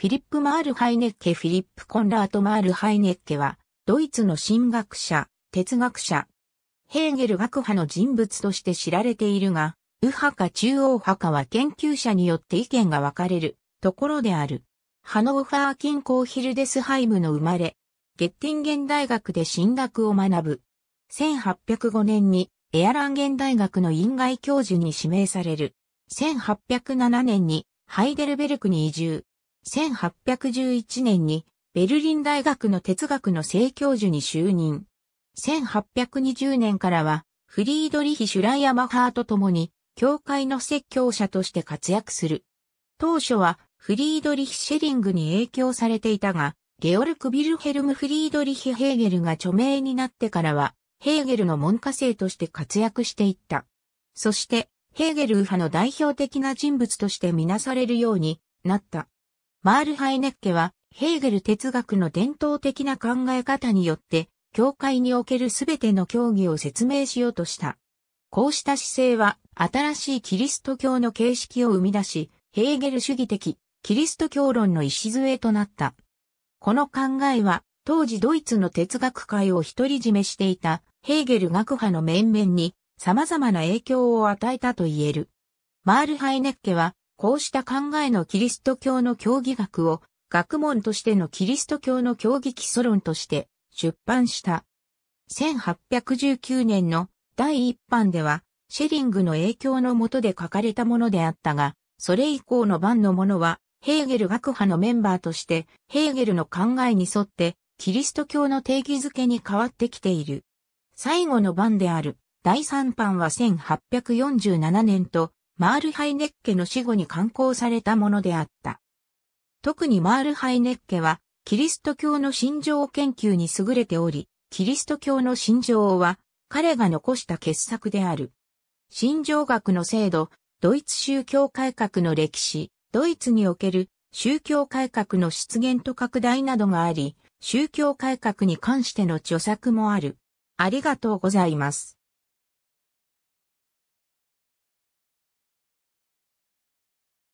フィリップ・マール・ハイネッケ・フィリップ・コンラート・マール・ハイネッケは、ドイツの神学者、哲学者、ヘーゲル学派の人物として知られているが、右派か中央派かは研究者によって意見が分かれるところである。ハノーファー近郊ヒルデスハイムの生まれ、ゲッティンゲン大学で神学を学ぶ。1805年にエアランゲン大学の院外教授に指名される。1807年にハイデルベルクに移住。1811年にベルリン大学の哲学の正教授に就任。1820年からはフリードリヒ・シュライアマハーと共に教会の説教者として活躍する。当初はフリードリヒ・シェリングに影響されていたが、ゲオルク・ビルヘルム・フリードリヒ・ヘーゲルが著名になってからは、ヘーゲルの門下生として活躍していった。そして、ヘーゲル派の代表的な人物としてみなされるようになった。マールハイネッケは、ヘーゲル哲学の伝統的な考え方によって、教会におけるすべての教義を説明しようとした。こうした姿勢は、新しいキリスト教の形式を生み出し、ヘーゲル主義的、キリスト教論の礎となった。この考えは、当時ドイツの哲学界を独り占めしていた、ヘーゲル学派の面々に、様々な影響を与えたと言える。マールハイネッケは、こうした考えのキリスト教の教義学を学問としてのキリスト教の教義基礎論として出版した。1819年の第一版では、シェリングの影響のもとで書かれたものであったが、それ以降の版のものは、ヘーゲル学派のメンバーとして、ヘーゲルの考えに沿って、キリスト教の定義づけに変わってきている。最後の版である、第3版は1847年とマールハイネッケの死後に刊行されたものであった。特にマールハイネッケは、キリスト教の心情研究に優れており、キリスト教の心情は、彼が残した傑作である。心情学の制度、ドイツ宗教改革の歴史、ドイツにおける宗教改革の出現と拡大などがあり、宗教改革に関しての著作もある。ありがとうございます。